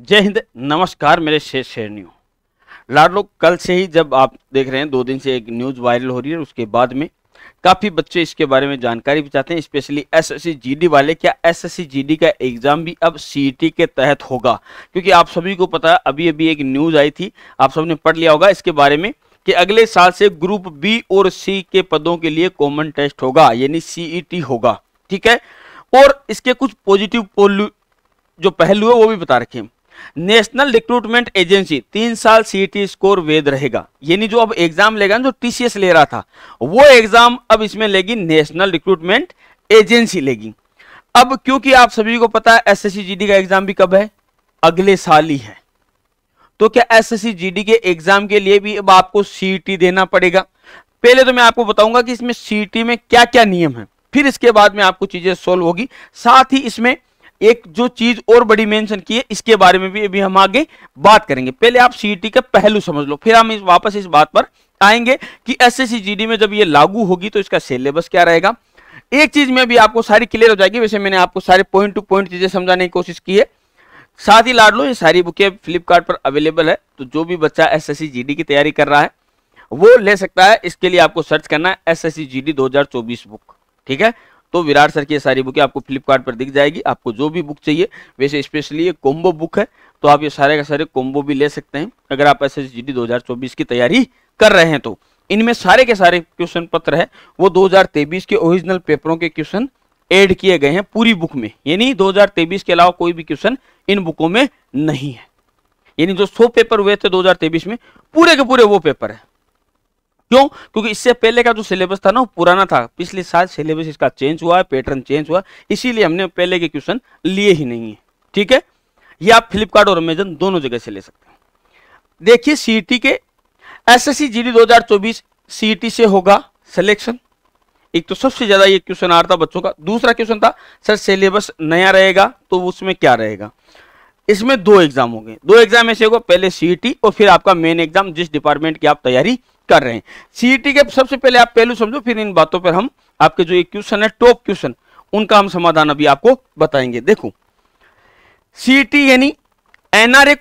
जय हिंद नमस्कार मेरे शेर शेरनियों लाड लोग कल से ही जब आप देख रहे हैं दो दिन से एक न्यूज़ वायरल हो रही है उसके बाद में काफ़ी बच्चे इसके बारे में जानकारी भी चाहते हैं स्पेशली एसएससी जीडी वाले क्या एसएससी जीडी का एग्ज़ाम भी अब सीईटी के तहत होगा क्योंकि आप सभी को पता है अभी अभी एक न्यूज़ आई थी आप सबने पढ़ लिया होगा इसके बारे में कि अगले साल से ग्रुप बी और सी के पदों के लिए कॉमन टेस्ट होगा यानी सीईटी होगा ठीक है और इसके कुछ पॉजिटिव जो पहलू है वो भी बता रखे हैं नेशनल रिक्रूटमेंट एजेंसी तीन साल सीटी स्कोर वेद रहेगा यानी जो अब एग्जाम लेगा जो टीसीएस ले रहा था वो एग्जाम अब इसमें लेगी नेशनल रिक्रूटमेंट एजेंसी लेगी अब क्योंकि आप सभी को पता है एस जीडी का एग्जाम भी कब है अगले साल ही है तो क्या एस जीडी के एग्जाम के लिए भी अब आपको सीटी देना पड़ेगा पहले तो मैं आपको बताऊंगा कि इसमें सीटी में क्या क्या नियम है फिर इसके बाद में आपको चीजें सोल्व होगी साथ ही इसमें एक जो चीज और बड़ी मेंशन की है इसके बारे में भी अभी हम आगे बात करेंगे पहले आप सीईटी e का पहलू समझ लो फिर हम इस वापस इस बात पर आएंगे कि एसएससीजीडी में जब ये लागू होगी तो इसका सिलेबस क्या रहेगा एक चीज में भी आपको सारी क्लियर हो जाएगी वैसे मैंने आपको सारे पॉइंट टू पॉइंट चीजें समझाने की कोशिश की है साथ ही लाड लो ये सारी बुकें फ्लिपकार्ट पर अवेलेबल है तो जो भी बच्चा एस एस की तैयारी कर रहा है वो ले सकता है इसके लिए आपको सर्च करना है एस एस बुक ठीक है तो विराट सर की सारी बुकें आपको फ्लिपकार्ट पर दिख जाएगी आपको जो भी बुक चाहिए वैसे स्पेशली ये कोम्बो बुक है तो आप ये सारे का सारे कोम्बो भी ले सकते हैं अगर आप एस एस जी डी दो हजार चौबीस की तैयारी कर रहे हैं तो इनमें सारे के सारे क्वेश्चन पत्र है वो दो के ओरिजिनल पेपरों के क्वेश्चन एड किए गए हैं पूरी बुक में यानी 2023 के अलावा कोई भी क्वेश्चन इन बुकों में नहीं है यानी जो 100 पेपर हुए थे 2023 में पूरे के पूरे वो पेपर है क्यों क्योंकि इससे पहले का जो सिलेबस था ना वो पुराना था पिछले साल सिलेबस इसका चेंज हुआ है पैटर्न चेंज हुआ इसीलिए हमने पहले के क्वेश्चन लिए ही नहीं है ठीक है ये आप फ्लिपकार्ट और अमेजन दोनों जगह से ले सकते हैं देखिए सीटी e के एसएससी जीडी 2024 सीटी से होगा सिलेक्शन एक तो सबसे ज्यादा ये क्वेश्चन आ रहा था बच्चों का दूसरा क्वेश्चन था सर सिलेबस नया रहेगा तो उसमें क्या रहेगा इसमें दो एग्जाम होंगे दो एग्जाम ऐसे होगा पहले सीटी e और फिर आपका मेन एग्जाम जिस डिपार्टमेंट की आप तैयारी कर रहे हैं सीईटी e के सबसे पहले आप पहलू समझो फिर इन बातों पर हम आपके जो ये क्वेश्चन है टॉप क्वेश्चन उनका हम समाधान अभी आपको बताएंगे देखो सीईटी e यानी एनआरए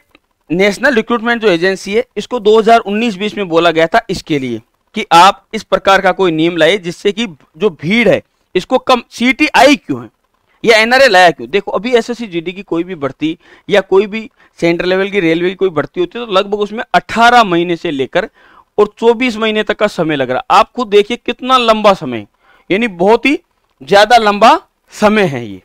नेशनल रिक्रूटमेंट जो एजेंसी है इसको 2019-20 में बोला गया था इसके लिए कि आप इस प्रकार का कोई नियम लाए जिससे कि जो भीड़ है इसको कम सीटी e आई क्यों है या एनआरए लाया क्यों देखो अभी एस एस की कोई भी भर्ती या कोई भी सेंट्रल लेवल की रेलवे की कोई भर्ती होती है तो लगभग उसमें 18 महीने से लेकर और 24 महीने तक का समय लग रहा आप खुद देखिए कितना लंबा समय यानी बहुत ही ज्यादा लंबा समय है ये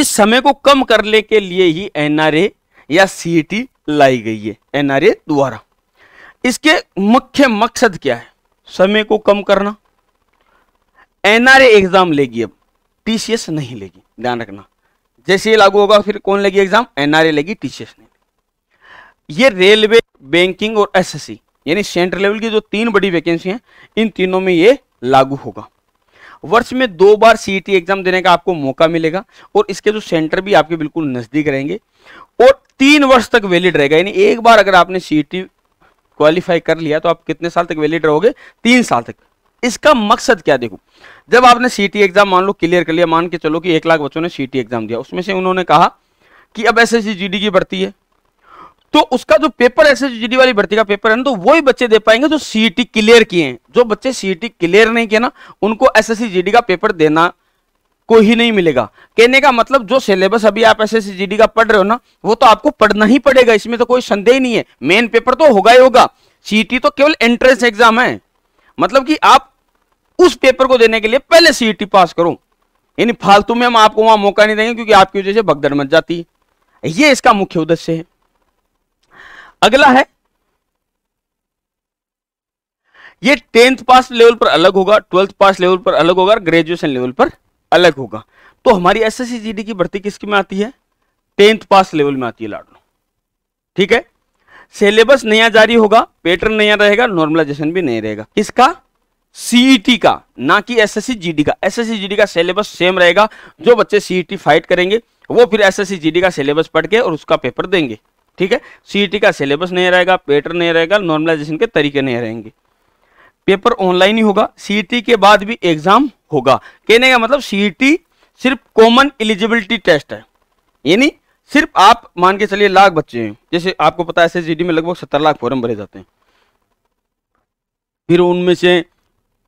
इस समय को कम करने के लिए ही एनआरए या सीटी e लाई गई है एनआरए द्वारा इसके मुख्य मकसद क्या है समय को कम करना एनआरए एग्जाम लेगी अब टीसीएस नहीं लेगी ध्यान रखना जैसे ये लागू होगा फिर कौन लेगी एग्जाम एनआरए लेगी टीसीएस नहीं ये रेलवे बैंकिंग और एसएससी यानी सेंट्रल लेवल की जो तीन बड़ी वैकेंसी हैं इन तीनों में ये लागू होगा वर्ष में दो बार सी एग्जाम e देने का आपको मौका मिलेगा और इसके जो सेंटर भी आपके बिल्कुल नज़दीक रहेंगे और तीन वर्ष तक वैलिड रहेगा यानी एक बार अगर आपने सी क्वालिफाई e कर लिया तो आप कितने साल तक वैलिड रहोगे तीन साल तक इसका मकसद क्या देखो जब आपने सीटी एग्जाम e मान लो क्लियर कर लिया मान के चलो कि एक लाख बच्चों ने सीटी एग्जाम दिया उसमें से उन्होंने कहा कि अब एस एस की भर्ती है तो उसका जो पेपर एस एस वाली भर्ती का पेपर है ना तो वही बच्चे दे पाएंगे जो सीईटी क्लियर e किए हैं जो बच्चे सीईटी क्लियर e नहीं किए ना उनको एस एस का पेपर देना को ही नहीं मिलेगा कहने का मतलब जो सिलेबस अभी आप एस एस का पढ़ रहे हो ना वो तो आपको पढ़ना ही पड़ेगा इसमें तो कोई संदेह नहीं है मेन पेपर तो होगा ही होगा सीईटी e तो केवल एंट्रेंस एग्जाम है मतलब कि आप उस पेपर को देने के लिए पहले सीईटी पास करो यानी फालतू में हम आपको वहां मौका नहीं देंगे क्योंकि आपकी वजह से भगदड़ मच जाती है ये इसका मुख्य उद्देश्य है अगला है ये टेंथ पास लेवल पर अलग होगा ट्वेल्थ पास लेवल पर अलग होगा ग्रेजुएशन लेवल पर अलग होगा तो हमारी एस एस की भर्ती किसकी में आती है टेंथ पास लेवल में आती है लाडलो ठीक है सिलेबस नया जारी होगा पैटर्न नया रहेगा नॉर्मलाइजेशन भी नहीं रहेगा किसका सीईटी e का ना कि एसएससी जीडी का एसएससी जीडी का सिलेबस सेम रहेगा जो बच्चे सीईटी e फाइट करेंगे वो फिर एसएससी जीडी का सिलेबस पढ़ के और उसका पेपर देंगे ठीक है सीई e का सिलेबस नहीं रहेगा पैटर्न नहीं रहेगा नॉर्मलाइजेशन के तरीके नहीं रहेंगे पेपर ऑनलाइन ही होगा सीई e के बाद भी एग्जाम होगा कहने का मतलब सीई e सिर्फ कॉमन एलिजिबिलिटी टेस्ट है यानी सिर्फ आप मान के चलिए लाख बच्चे हैं जैसे आपको पता है एस में लगभग सत्तर लाख फॉर्म भरे जाते हैं फिर उनमें से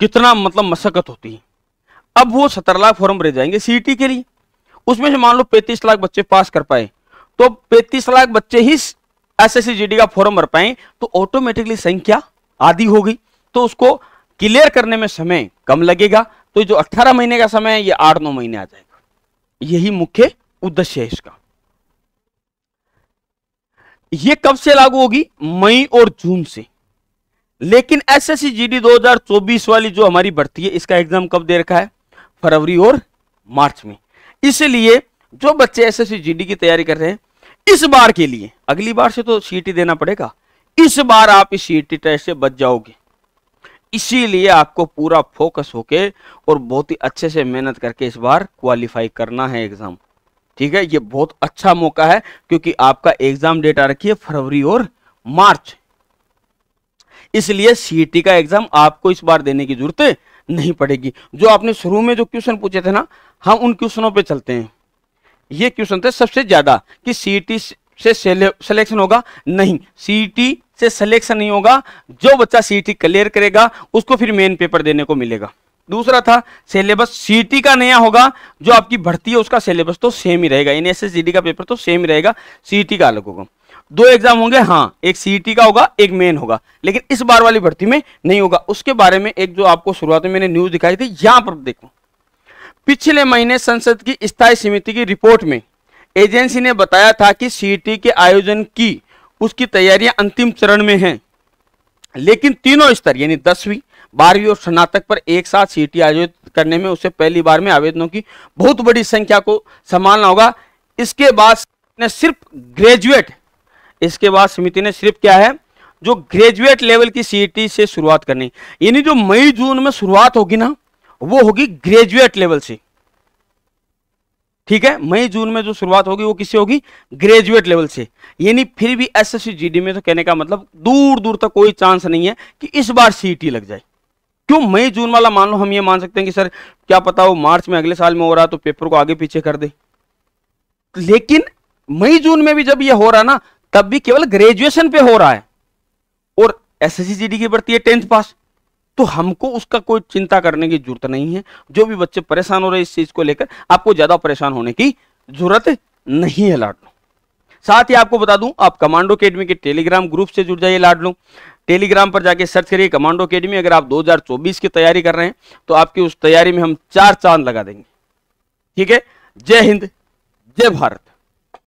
कितना मतलब मशक्कत होती है अब वो सत्तर लाख फॉर्म भरे जाएंगे सीई के लिए उसमें से मान लो पैंतीस लाख बच्चे पास कर पाए तो पैंतीस लाख बच्चे ही एस एस का फॉर्म भर पाए तो ऑटोमेटिकली संख्या आधी होगी तो उसको क्लियर करने में समय कम लगेगा तो जो 18 महीने का समय है ये 8-9 महीने आ जाएगा यही मुख्य उद्देश्य है इसका ये कब से लागू होगी मई और जून से लेकिन एस जीडी 2024 वाली जो हमारी बढ़ती है इसका एग्जाम कब दे रखा है फरवरी और मार्च में इसलिए जो बच्चे एस एस की तैयारी कर रहे हैं इस बार के लिए अगली बार से तो सीटी देना पड़ेगा इस बार आप इस सीटी टेस्ट से बच जाओगे इसीलिए आपको पूरा फोकस होके और बहुत ही अच्छे से मेहनत करके इस बार क्वालिफाई करना है एग्जाम ठीक है ये बहुत अच्छा मौका है क्योंकि आपका एग्जाम डेट आ रखी है फरवरी और मार्च इसलिए सीटी का एग्जाम आपको इस बार देने की जरूरत नहीं पड़ेगी जो आपने शुरू में जो क्वेश्चन पूछे थे ना हम उन क्वेश्चनों पर चलते हैं ये क्वेश्चन थे सबसे ज्यादा कि सीटी से सिलेक्शन होगा नहीं सीटी से सिलेक्शन नहीं होगा जो बच्चा सीटी क्लियर करेगा उसको फिर मेन पेपर देने को मिलेगा दूसरा था सिलेबस सीटी का नया होगा जो आपकी भर्ती है उसका सिलेबस तो सेम ही रहेगा यानी एसएसजीडी का पेपर तो सेम ही रहेगा सीटी का अलग होगा दो एग्जाम होंगे हाँ एक सीईटी का होगा एक मेन होगा लेकिन इस बार वाली भर्ती में नहीं होगा उसके बारे में एक जो आपको शुरुआत में मैंने न्यूज दिखाई थी यहां पर देखो पिछले महीने संसद की स्थायी समिति की रिपोर्ट में एजेंसी ने बताया था कि सी के आयोजन की उसकी तैयारियां अंतिम चरण में हैं लेकिन तीनों स्तर यानी दसवीं बारहवीं और स्नातक पर एक साथ सी आयोजित करने में उसे पहली बार में आवेदनों की बहुत बड़ी संख्या को संभालना होगा इसके बाद ने सिर्फ ग्रेजुएट इसके बाद समिति ने सिर्फ क्या है जो ग्रेजुएट लेवल की सी से शुरुआत करनी यानी जो मई जून में शुरुआत होगी ना वो होगी ग्रेजुएट लेवल से ठीक है मई जून में जो शुरुआत होगी वो किससे होगी ग्रेजुएट लेवल से यानी फिर भी एसएससी जीडी में तो कहने का मतलब दूर दूर तक कोई चांस नहीं है कि इस बार सीटी e लग जाए क्यों मई जून वाला मान लो हम ये मान सकते हैं कि सर क्या पता वो मार्च में अगले साल में हो रहा तो पेपर को आगे पीछे कर दे लेकिन मई जून में भी जब ये हो रहा ना तब भी केवल ग्रेजुएशन पे हो रहा है और एस एस की बढ़ती है टेंथ पास तो हमको उसका कोई चिंता करने की जरूरत नहीं है जो भी बच्चे परेशान हो रहे इस चीज को लेकर आपको ज्यादा परेशान होने की जरूरत नहीं है लाडलो साथ ही आपको बता दूं आप कमांडो अकेडमी के टेलीग्राम ग्रुप से जुड़ जाइए लाडलो टेलीग्राम पर जाके सर्च करिए कमांडो अकेडमी अगर आप 2024 की तैयारी कर रहे हैं तो आपकी उस तैयारी में हम चार चांद लगा देंगे ठीक है जय हिंद जय भारत